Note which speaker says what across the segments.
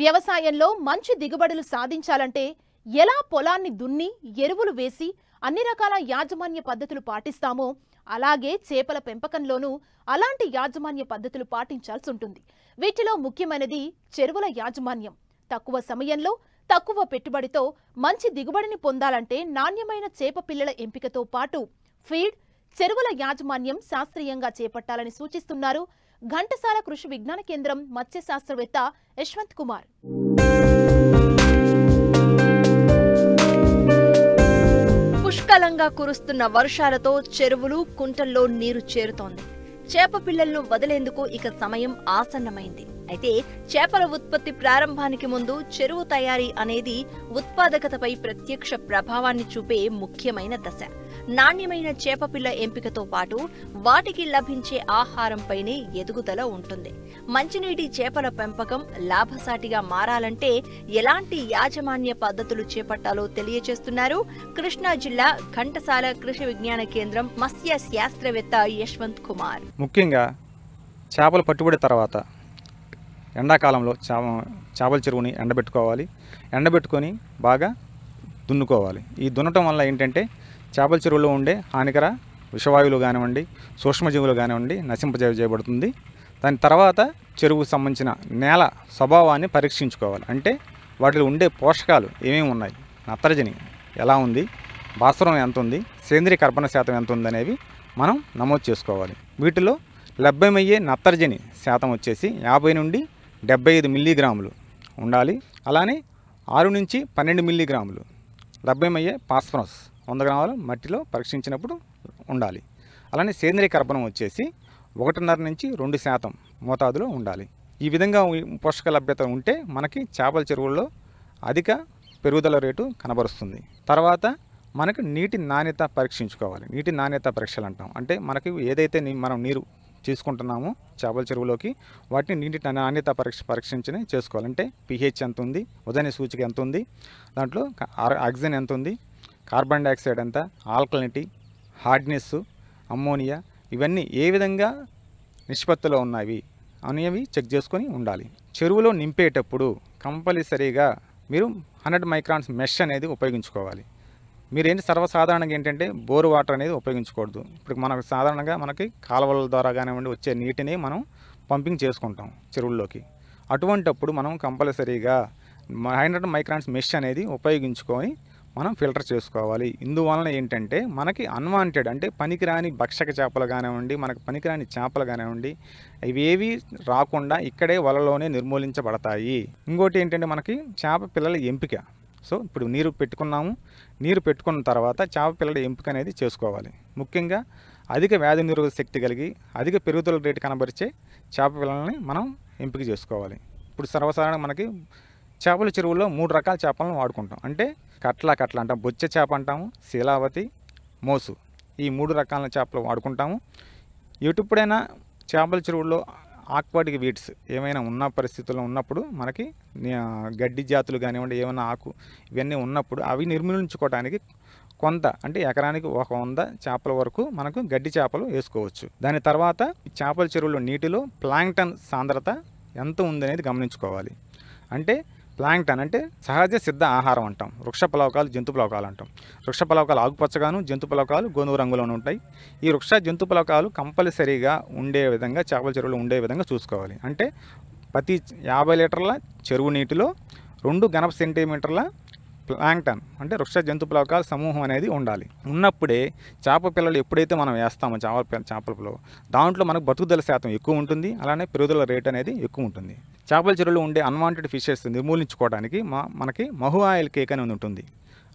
Speaker 1: వ్యవసాయంలో మంచి దిగుబడులు సాధించాలంటే ఎలా పొలాన్ని దున్ని ఎరువులు వేసి అన్ని రకాల యాజమాన్య పద్ధతులు పాటిస్తామో అలాగే చేపల పెంపకంలోనూ అలాంటి యాజమాన్య పద్ధతులు పాటించాల్సి ఉంటుంది వీటిలో ముఖ్యమైనది చెరువుల యాజమాన్యం తక్కువ సమయంలో తక్కువ పెట్టుబడితో మంచి దిగుబడిని పొందాలంటే నాణ్యమైన చేప పిల్లల ఎంపికతో పాటు ఫీడ్ చెరువుల యాజమాన్యం శాస్త్రీయంగా చేపట్టాలని సూచిస్తున్నారు ఘంటసాల కృషి విజ్ఞాన కేంద్రం మత్స్య శాస్త్రవేత్త యశ్వంత్ కుమార్ పుష్కలంగా కురుస్తున్న వర్షాలతో చెరువులు కుంటల్లో నీరు చేరుతోంది చేప పిల్లలను వదిలేందుకు ఇక సమయం ఆసన్నమైంది అయితే చేపల ఉత్పత్తి ప్రారంభానికి ముందు చెరువు తయారీ అనేది ఉత్పాదకతపై ప్రత్యక్ష ప్రభావాన్ని చూపే ముఖ్యమైన దశ నాణ్యమైన చేపపిల్ల ఎంపికతో పాటు వాటికి లభించే ఆహారంపైనే ఎదుగుదల ఉంటుంది మంచినీటి చేపల పెంపకం లాభసాటిగా మారాలంటే ఎలాంటి యాజమాన్య పద్ధతులు చేపట్టాలో తెలియజేస్తున్నారు కృష్ణా జిల్లా ఘంటసాల కృషి విజ్ఞాన కేంద్రం మత్స్య శాస్త్రవేత్త యశ్వంత్ కుమార్
Speaker 2: ముఖ్యంగా చేపల పట్టుబడి తర్వాత ఎండాకాలంలో చేపల చెరువుని ఎండబెట్టుకోవాలి ఎండబెట్టుకొని బాగా దున్నుకోవాలి ఈ దున్నటం వల్ల ఏంటంటే చేపల చెరువులో ఉండే హానికర విషవాయువులు కానివ్వండి సూక్ష్మజీవులు కానివ్వండి నశింపజేయబడుతుంది దాని తర్వాత చెరువుకు సంబంధించిన నేల స్వభావాన్ని పరీక్షించుకోవాలి అంటే వాటిలో ఉండే పోషకాలు ఏమేమి ఉన్నాయి నత్రజని ఎలా ఉంది భాస్వరం ఎంత ఉంది సేంద్రీయ కర్బన శాతం ఎంత ఉంది అనేవి మనం నమోదు చేసుకోవాలి వీటిలో లభ్యమయ్యే నత్రజని శాతం వచ్చేసి యాభై నుండి డెబ్బై ఐదు మిల్లీగ్రాములు ఉండాలి అలానే ఆరు నుంచి పన్నెండు మిల్లీగ్రాములు లభ్యమయ్యే పాస్ఫరస్ వంద గ్రాముల మట్టిలో పరీక్షించినప్పుడు ఉండాలి అలానే సేంద్రియ కర్బనం వచ్చేసి ఒకటిన్నర నుంచి రెండు శాతం మోతాదులో ఉండాలి ఈ విధంగా పోషక లభ్యత ఉంటే మనకి చేపల చెరువుల్లో అధిక పెరుగుదల రేటు కనబరుస్తుంది తర్వాత మనకు నీటి నాణ్యత పరీక్షించుకోవాలి నీటి నాణ్యత పరీక్షలు అంటాం అంటే మనకి ఏదైతే మనం నీరు తీసుకుంటున్నామో చేపల చెరువులోకి వాటిని నీటి నాణ్యత పరీక్ష పరీక్షించని చేసుకోవాలంటే పీహెచ్ ఎంత ఉంది ఉదయ సూచిక ఎంత ఉంది దాంట్లో ఆక్సిజన్ ఎంత ఉంది కార్బన్ డైఆక్సైడ్ అంతా ఆల్కలినిటీ హార్డ్నెస్ అమ్మోనియా ఇవన్నీ ఏ విధంగా నిష్పత్తిలో ఉన్నాయి అనేవి చెక్ చేసుకొని ఉండాలి చెరువులో నింపేటప్పుడు కంపల్సరీగా మీరు హండ్రెడ్ మైక్రాన్స్ మెష్ అనేది ఉపయోగించుకోవాలి మీరేంటి సర్వసాధారణంగా ఏంటంటే బోర్ వాటర్ అనేది ఉపయోగించకూడదు ఇప్పుడు మనకు సాధారణంగా మనకి కాలువల ద్వారా కానివ్వండి వచ్చే నీటిని మనం పంపింగ్ చేసుకుంటాం చెరువుల్లోకి అటువంటప్పుడు మనం కంపల్సరీగా హండ్రెడ్ మైక్రాన్స్ మెష్ అనేది ఉపయోగించుకొని మనం ఫిల్టర్ చేసుకోవాలి ఇందువలన ఏంటంటే మనకి అన్వాంటెడ్ అంటే పనికిరాని భక్షక చేపలు కానివ్వండి మనకు పనికిరాని చేపలు కానివ్వండి ఇవేవి రాకుండా ఇక్కడే వలలోనే నిర్మూలించబడతాయి ఇంకోటి ఏంటంటే మనకి చేప పిల్లల ఎంపిక సో ఇప్పుడు నీరు పెట్టుకున్నాము నీరు పెట్టుకున్న తర్వాత చేప పిల్లల ఎంపిక అనేది చేసుకోవాలి ముఖ్యంగా అధిక వ్యాధి నిరోధక శక్తి కలిగి అధిక పెరుగుదల రేటు కనబరిచే చేప పిల్లల్ని మనం ఎంపిక చేసుకోవాలి ఇప్పుడు సర్వసాధారణ మనకి చేపల చెరువుల్లో మూడు రకాల చేపలను వాడుకుంటాం అంటే కట్ల కట్ల అంటాం బొచ్చ చేప అంటాము శీలావతి మోసు ఈ మూడు రకాల చేపలు వాడుకుంటాము ఎటుప్పుడైనా చేపల చెరువుల్లో ఆక్వాటిక్ వీట్స్ ఏమైనా ఉన్న పరిస్థితుల్లో ఉన్నప్పుడు మనకి గడ్డి జాతులు కానివ్వండి ఏమైనా ఆకు ఇవన్నీ ఉన్నప్పుడు అవి నిర్మూలించుకోవడానికి కొంత అంటే ఎకరానికి ఒక వంద చేపల వరకు మనకు గడ్డి చేపలు వేసుకోవచ్చు దాని తర్వాత చేపల చెరువులో నీటిలో ప్లాంక్టన్ సాంద్రత ఎంత ఉందనేది గమనించుకోవాలి అంటే ప్లాంక్టన్ అంటే సహజ సిద్ధ ఆహారం అంటాం వృక్ష పలవకాలు జంతు పలవకాలు అంటాం వృక్ష పలవకాలు ఆకుపచ్చగాను జంతు పలవకాలు గోనువు రంగులోనూ ఉంటాయి ఈ వృక్ష జంతు పలవకాలు కంపల్సరీగా ఉండే విధంగా చేపల చెరువులో ఉండే విధంగా చూసుకోవాలి అంటే ప్రతి యాభై లీటర్ల చెరువు నీటిలో రెండు గనప సెంటీమీటర్ల ప్లాంక్టన్ అంటే వృక్ష జంతు ప్లవకాల సమూహం అనేది ఉండాలి ఉన్నప్పుడే చేప పిల్లలు ఎప్పుడైతే మనం వేస్తామో చేప చేపలలో దాంట్లో మనకు బతుకుదల శాతం ఎక్కువ ఉంటుంది అలానే పెరుగుదల రేట్ అనేది ఎక్కువ ఉంటుంది చేపల చెరువులు ఉండే అన్వాంటెడ్ ఫిషెస్ నిర్మూలించుకోవడానికి మా మనకి మహు ఆయిల్ కేక్ అనేది ఉంటుంది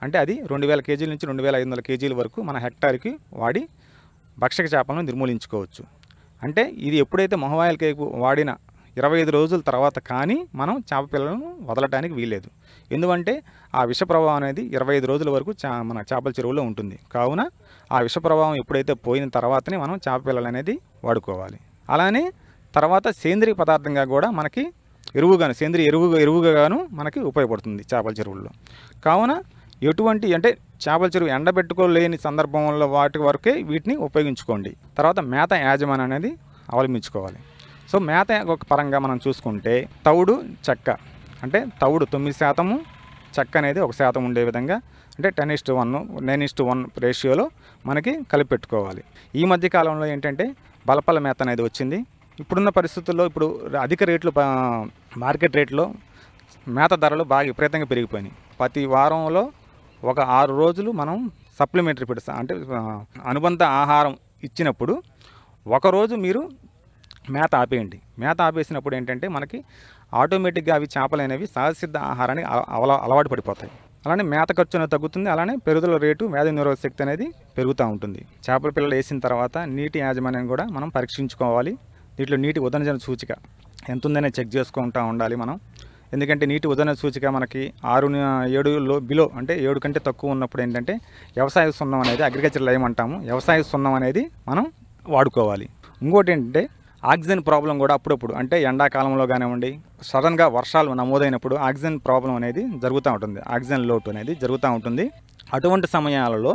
Speaker 2: అంటే అది రెండు వేల కేజీల నుంచి రెండు వేల ఐదు వందల కేజీల వరకు మన హెక్టార్కి వాడి భక్షక చేపలను నిర్మూలించుకోవచ్చు అంటే ఇది ఎప్పుడైతే మహవాయిల్ కేక్ వాడిన ఇరవై ఐదు రోజుల తర్వాత కానీ మనం చేప పిల్లలను వదలటానికి వీల్లేదు ఎందుకంటే ఆ విష ప్రభావం అనేది ఇరవై ఐదు రోజుల వరకు చా మన చేపల చెరువులో ఉంటుంది కావున ఆ విష ప్రభావం ఎప్పుడైతే పోయిన తర్వాతనే మనం చేప పిల్లలు అనేది వాడుకోవాలి అలానే తర్వాత సేంద్రియ పదార్థంగా కూడా మనకి ఎరువుగాను సేంద్రియ ఎరువు ఎరువుగాను మనకి ఉపయోగపడుతుంది చేపల చెరువుల్లో కావున ఎటువంటి అంటే చేపల చెరువు ఎండబెట్టుకోలేని సందర్భంలో వాటి వరకే వీటిని ఉపయోగించుకోండి తర్వాత మేత యాజమాన్యం అనేది అవలంబించుకోవాలి సో మేత పరంగా మనం చూసుకుంటే తౌడు చెక్క అంటే తౌడు తొమ్మిది శాతము చెక్క అనేది ఒక శాతం ఉండే విధంగా అంటే ten is to one nine is to one రేషియోలో మనకి కలిపెట్టుకోవాలి ఈ మధ్య కాలంలో ఏంటంటే బలపల మేత అనేది వచ్చింది ఇప్పుడున్న పరిస్థితుల్లో ఇప్పుడు అధిక రేట్లు మార్కెట్ రేట్లో మేత ధరలు బాగా విపరీతంగా పెరిగిపోయినాయి ప్రతి వారంలో ఒక ఆరు రోజులు మనం సప్లిమెంటరీ పెడతాం అంటే అనుబంధ ఆహారం ఇచ్చినప్పుడు ఒకరోజు మీరు మేత ఆపేయండి మేత ఆపేసినప్పుడు ఏంటంటే మనకి ఆటోమేటిక్గా అవి చేపలు అనేవి సహజసిద్ధ ఆహారానికి అలవా అలవాటు పడిపోతాయి అలానే మేత ఖర్చు అనేది తగ్గుతుంది అలానే పెరుగుదల రేటు వ్యాధి నిరోధక శక్తి అనేది పెరుగుతూ ఉంటుంది చేపల పిల్లలు వేసిన తర్వాత నీటి యాజమాన్యం కూడా మనం పరీక్షించుకోవాలి దీంట్లో నీటి ఉదనజన సూచిక ఎంత ఉందనే చెక్ చేసుకుంటూ ఉండాలి మనం ఎందుకంటే నీటి ఉదన సూచిక మనకి ఆరు ఏడులో బిలో అంటే ఏడు కంటే తక్కువ ఉన్నప్పుడు ఏంటంటే వ్యవసాయ సున్నం అనేది అగ్రికల్చర్ లైమ్ అంటాము వ్యవసాయ సున్నం అనేది మనం వాడుకోవాలి ఇంకోటి ఏంటంటే ఆక్సిజన్ ప్రాబ్లం కూడా అప్పుడప్పుడు అంటే ఎండాకాలంలో కానివ్వండి సడన్గా వర్షాలు నమోదైనప్పుడు ఆక్సిజన్ ప్రాబ్లం అనేది జరుగుతూ ఉంటుంది ఆక్సిజన్ లోటు అనేది జరుగుతూ ఉంటుంది అటువంటి సమయాలలో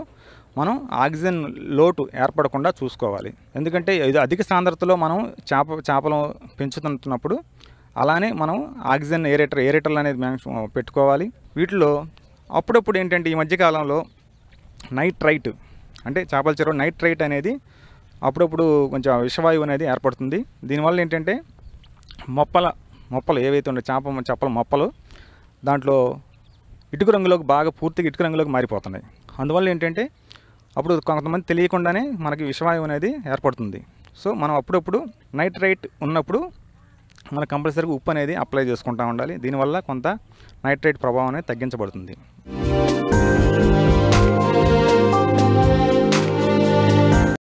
Speaker 2: మనం ఆక్సిజన్ లోటు ఏర్పడకుండా చూసుకోవాలి ఎందుకంటే ఇది అధిక సాంద్రతలో మనం చేప చేపలు పెంచుతున్నప్పుడు అలానే మనం ఆక్సిజన్ ఏరేటర్ ఏరేటర్లు అనేది పెట్టుకోవాలి వీటిలో అప్పుడప్పుడు ఏంటంటే ఈ మధ్యకాలంలో నైట్రైట్ అంటే చేపల చెరువు నైట్రైట్ అనేది అప్పుడప్పుడు కొంచెం విషవాయువు అనేది ఏర్పడుతుంది దీనివల్ల ఏంటంటే మొప్పల మొప్పలు ఏవైతే ఉన్నాయో చేప చేపల మొప్పలు దాంట్లో ఇటుకు రంగులోకి బాగా పూర్తిగా ఇటుకు రంగులోకి మారిపోతున్నాయి అందువల్ల ఏంటంటే అప్పుడు కొంతమంది తెలియకుండానే మనకి విషవాయువు అనేది ఏర్పడుతుంది సో మనం అప్పుడప్పుడు నైట్రైట్ ఉన్నప్పుడు మనం కంపల్సరీగా ఉప్పు అనేది అప్లై చేసుకుంటూ ఉండాలి దీనివల్ల కొంత నైట్రైట్ ప్రభావం అనేది తగ్గించబడుతుంది